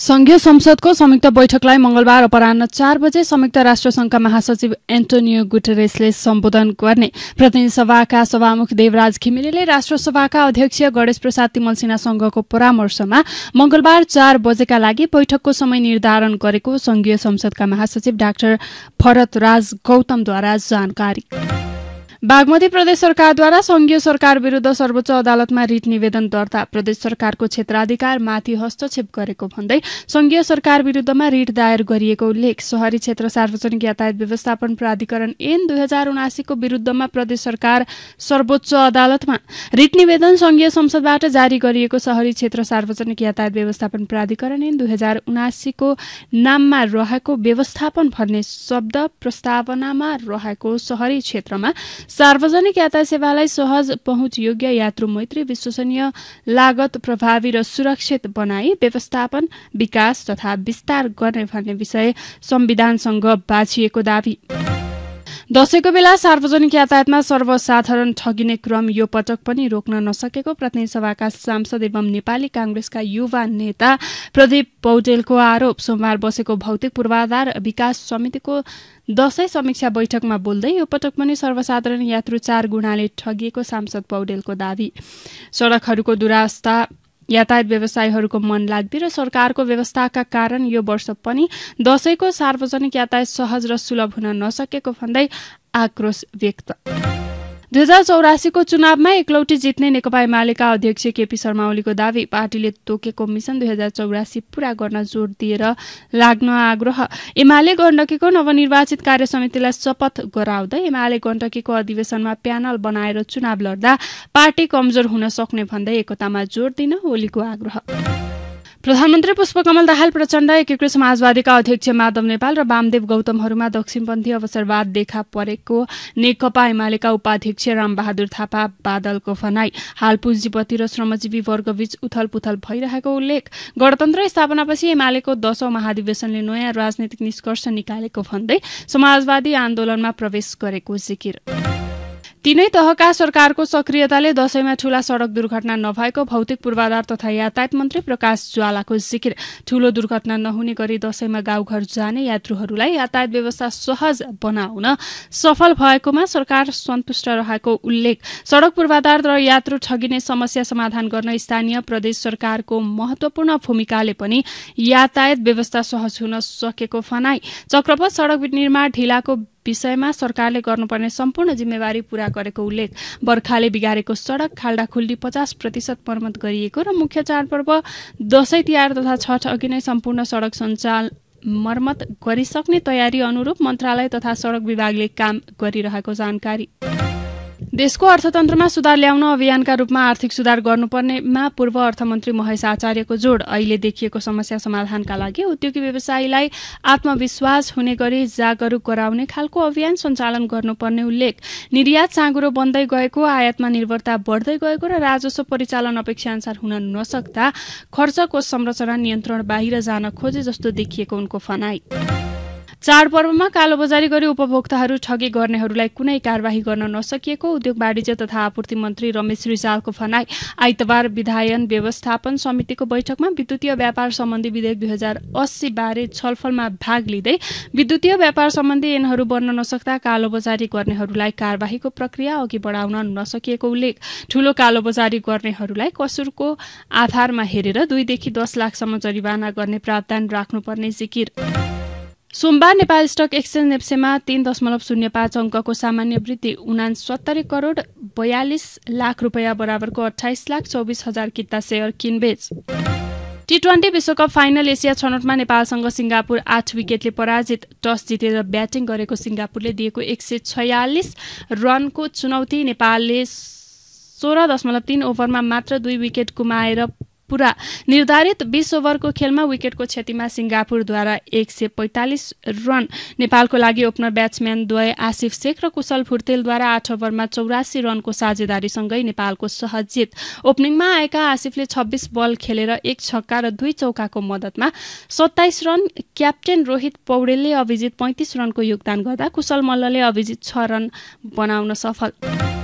संघीय संसदको संयुक्त बैठकलाई मंगलबार अपरान्ह चार बजे संयुक्त राष्ट्र संघका महासचिव एन्टोनियो गुटेरेसले सम्बोधन गर्ने प्रतिनिधि सभाका सभामुख देवराज घिमिरेले राष्ट्रसभाका अध्यक्ष गणेश प्रसाद तिमल संघको परामर्शमा मंगलबार चार बजेका लागि बैठकको समय निर्धारण गरेको संघीय संसदका महासचिव डाक्टर राज गौतमद्वारा जानकारी बागमती प्रदेश सरकारद्वारा संघीय सरकार विरुद्ध सर्वोच्च अदालतमा रिट निवेदन दर्ता प्रदेश सरकारको क्षेत्राधिकारमाथि हस्तक्षेप गरेको भन्दै संघीय सरकार विरुद्धमा रिट दायर गरिएको उल्लेख शहरी क्षेत्र सार्वजनिक यातायात व्यवस्थापन प्राधिकरण एन दुई हजार उनासीको विरुद्धमा प्रदेश सरकार सर्वोच्च अदालतमा रिट निवेदन संघीय संसदबाट जारी गरिएको शहरी क्षेत्र सार्वजनिक यातायात व्यवस्थापन प्राधिकरण एन दुई हजार उनासीको नाममा रहेको व्यवस्थापन भन्ने शब्द प्रस्तावनामा रहेको शहरी क्षेत्रमा सार्वजनिक यातायात सेवालाई सहज पहुँच योग्य यात्रु मैत्री विश्वसनीय लागत प्रभावी र सुरक्षित बनाई व्यवस्थापन विकास तथा विस्तार गर्ने भन्ने विषय संविधानसँग बाछिएको दावी दसैँको बेला सार्वजनिक यातायातमा सर्वसाधारण ठगिने क्रम यो पटक पनि रोक्न नसकेको प्रतिनिधि सभाका सांसद एवं नेपाली काङ्ग्रेसका युवा नेता प्रदीप पौडेलको आरोप सोमबार बसेको भौतिक पूर्वाधार विकास समितिको दशैं समीक्षा बैठकमा बोल्दै यो पटक पनि सर्वसाधारण यात्रु चार गुणाले ठगिएको सांसद पौडेलको दावी सड़कहरूको दुरावस्था यातायात व्यवसायीहरूको मन लाग्दी र सरकारको व्यवस्थाका कारण यो वर्ष पनि दशैंको सार्वजनिक यातायात सहज र सुलभ हुन नसकेको भन्दै आक्रोश व्यक्त दुई हजार चौरासीको चुनावमा एकलौटी जित्ने नेकपा एमालेका अध्यक्ष केपी शर्मा ओलीको दावी पार्टीले तोकेको मिसन दुई हजार चौरासी पूरा गर्न जोड दिएर लाग्न आग्रह एमाले गण्डकीको नवनिर्वाचित कार्य समितिलाई शपथ गराउँदै एमाले गण्डकीको अधिवेशनमा प्यानल बनाएर चुनाव लड्दा पार्टी कमजोर हुन सक्ने भन्दै एकतामा जोड दिन ओलीको आग्रह प्रधानमन्त्री पुष्पकमल दाहाल प्रचण्ड एकीकृत समाजवादीका अध्यक्ष माधव नेपाल र वामदेव गौतमहरूमा दक्षिणपन्थी अवसरवाद देखा परेको नेकपा एमालेका उपाध्यक्ष रामबहादुर थापा बादलको भनाई हाल पुँजीपति र श्रमजीवी वर्गबीच उथलपुथल भइरहेको उल्लेख गणतन्त्र स्थापनापछि एमालेको दशौं महाधिवेशनले नयाँ राजनैतिक निष्कर्ष निकालेको भन्दै समाजवादी आन्दोलनमा प्रवेश गरेको जिकिर तीनै तहका सरकारको सक्रियताले दशैंमा ठूला सड़क दुर्घटना नभएको भौतिक पूर्वाधार तथा यातायात मन्त्री प्रकाश ज्वालाको जिकिर ठूलो दुर्घटना नहुने गरी दशैंमा गाउँघर जाने यात्रुहरूलाई यातायात व्यवस्था सहज बनाउन सफल भएकोमा सरकार सन्तुष्ट रहेको उल्लेख सड़क पूर्वाधार र यात्रु ठगिने समस्या समाधान गर्न स्थानीय प्रदेश सरकारको महत्वपूर्ण भूमिकाले पनि यातायात व्यवस्था सहज हुन सकेको फनाई चक्रपथ सड़क निर्माण ढिलाको विषयमा सरकारले गर्नुपर्ने सम्पूर्ण जिम्मेवारी पूरा गरेको उल्लेख बर्खाले बिगारेको सडक खाल्डा खुल्डी पचास प्रतिशत मर्मत गरिएको र मुख्य चाडपर्व दसैँ तिहार तथा छठ अघि नै सम्पूर्ण सडक सञ्चाल मर्मत गरिसक्ने तयारी अनुरूप मन्त्रालय तथा सडक विभागले काम गरिरहेको जानकारी देशको अर्थतन्त्रमा सुधार ल्याउन अभियानका रूपमा आर्थिक सुधार गर्नुपर्नेमा पूर्व अर्थमन्त्री महेश आचार्यको जोड अहिले देखिएको समस्या समाधानका लागि उद्योगी व्यवसायीलाई आत्मविश्वास हुने गरी जागरूक गराउने खालको अभियान सञ्चालन गर्नुपर्ने उल्लेख निर्यात साँगुरो बन्दै गएको आयातमा निर्भरता बढ्दै गएको र राजस्व परिचालन अपेक्षा अनुसार हुन नसक्दा खर्चको संरचना नियन्त्रण बाहिर जान खोजे जस्तो देखिएको उनको फनाई चाडपर्वमा कालोबजारी गरी उपभोक्ताहरू ठगी गर्नेहरूलाई कुनै कार्यवाही गर्न नसकिएको उद्योग वाणिज्य तथा आपूर्ति मन्त्री रमेश रिजालको भनाई आइतबार विधायन व्यवस्थापन समितिको बैठकमा विद्युतीय व्यापार सम्बन्धी विधेयक दुई हजार अस्सी बारे छलफलमा भाग लिँदै विद्युतीय व्यापार सम्बन्धी ऐनहरू बन्न नसक्दा कालोबजारी गर्नेहरूलाई कार्यवाहीको प्रक्रिया अघि बढाउन नसकिएको उल्लेख ठूलो कालोबजारी गर्नेहरूलाई कसुरको आधारमा हेरेर दुईदेखि दस लाखसम्म जरिवाना गर्ने प्रावधान राख्नुपर्ने जिकिर सोमबार नेपाल स्टक एक्सचेन्ज नेप्सेमा तीन दशमलव शून्य पाँच अङ्कको सामान्य वृद्धि उनासत्तरी करोड बयालिस लाख रुपियाँ बराबरको अठाइस लाख चौबिस हजार किता सेयर किनबेच टी ट्वेन्टी विश्वकप फाइनल एसिया छनौटमा नेपालसँग सिङ्गापुर आठ विकेटले पराजित टस जितेर ब्याटिङ गरेको सिङ्गापुरले दिएको एक सय छयालिस रनको चुनौती नेपालले सोह्र दशमलव तीन ओभरमा मात्र दुई विकेट गुमाएर पुरा निर्धारित बीस ओभरको खेलमा विकेटको क्षतिमा सिङ्गापुरद्वारा एक सय पैँतालिस रन नेपालको लागि ओपनर ब्याट्सम्यान द्वय आसिफ शेख र कुशल फुर्तेलद्वारा आठ ओभरमा चौरासी रनको साझेदारीसँगै नेपालको सहजित ओपनिङमा आएका आसिफले छब्बिस बल खेलेर एक छक्का र दुई चौकाको मद्दतमा सत्ताइस रन क्याप्टेन रोहित पौडेलले अभिजित पैँतिस रनको योगदान गर्दा कुशल मल्लले अभिजित छ रन बनाउन सफल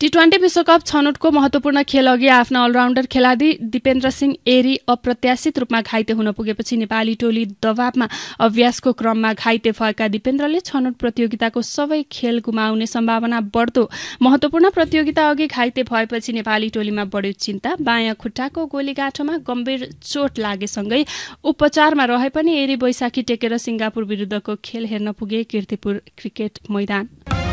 टी ट्वेन्टी विश्वकप छनौटको महत्वपूर्ण खेल अघि आफ्ना अलराउन्डर खेलाडी दिपेन्द्र सिंह एरी अप्रत्याशित रूपमा घाइते हुन पुगेपछि नेपाली टोली दबावमा अभ्यासको क्रममा घाइते भएका दिपेन्द्रले छनौट प्रतियोगिताको सबै खेल गुमाउने सम्भावना बढ्दो महत्त्वपूर्ण प्रतियोगिता अघि घाइते भएपछि नेपाली टोलीमा बढ्यो चिन्ता बायाँ खुट्टाको गोलीगाँठोमा गम्भीर चोट लागेसँगै उपचारमा रहे पनि एरी बैशाखी टेकेर सिङ्गापुर विरुद्धको खेल हेर्न पुगे किर्तिपुर क्रिकेट मैदान